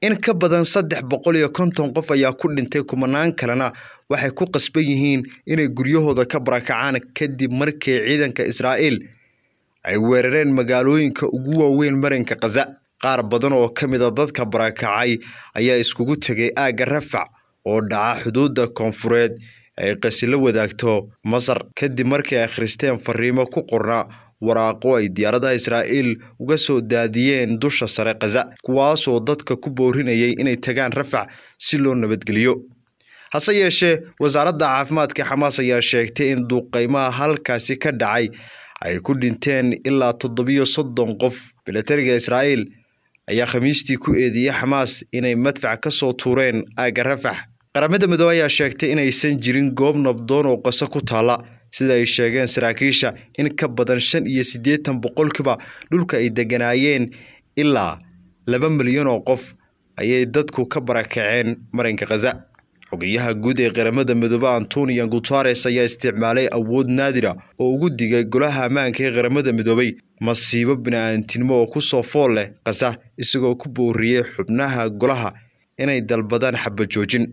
in ka badan saddex boqol iyo konton qof ayaa ku dhintay kumanaan kalena waxay ku qasban yihiin inay guryahooda ka barakacaan kadib markii ciidanka israa'iil ay weerareen magaalooyinka ugu waaweyn marinka khaza qaar badan oo ka mid a ah dadka barakacay ayaa iskugu tegay aagga rafac oo dhaca xuduudda koonfureed ay la wadaagto masar kadib markii ay khristeen fariimo ku qornaa waraaqo ay diyaaradaha israa'iil uga soo daadiyeen dusha sare khaza kuwaasoo dadka ku boorinayay inay tagaan rafac si loo nabadgeliyo hase yeeshee wasaaradda caafimaadka xamaas ayaa sheegtay in duuqaymaha halkaasi ka dhacay ay ku dhinteen ilaa toddobiyo soddon qof milatariga israa'iil ayaa khamiistii ku eedeeyey xamaas inay madfac ka soo tuureen aagga rafax qaramada midoobey ayaa sheegtay inaysan jirin goob nabdoon oo qaso ku taala sida ay sheegeen saraakiisha in ka badan shan iyo siddeetan boqolkiiba dhulka ay deganaayeen ilaa laba milyan oo qof ayay dadku ka barakaceen marinka khaza xogeyaha guud ee qaramada midoobe antonio guteres ayaa isticmaalay awood naadira ah oo ugu digay golaha ammaanka ee qaramada midoobay masiibo bini-aantinimo oo ku soo fool leh khaza isagoo ku booriyey xubnaha golaha inay dalbadaan xabajoojin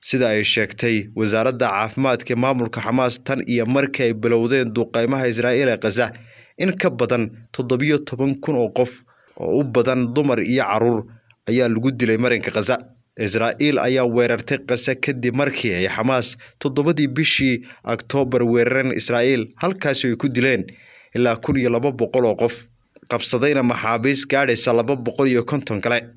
sida ay sheegtay wasaaradda caafimaadka maamulka xamaas tan iyo markii ay bilowdeen duqeymaha israa'iil ee khaza in ka badan toddobiyo toban kun oo qof oo u badan dumar iyo caruur ayaa lagu dilay marinka khaza israa'iil ayaa weerartay kase kadib markii ay xamaas toddobadii bishii oktoobar weerareen israa'iil halkaasi ay ku dileen ilaa kun iyo laba boqol oo qof qabsadayna maxaabiist gaadhaysa laba boqol iyo konton kale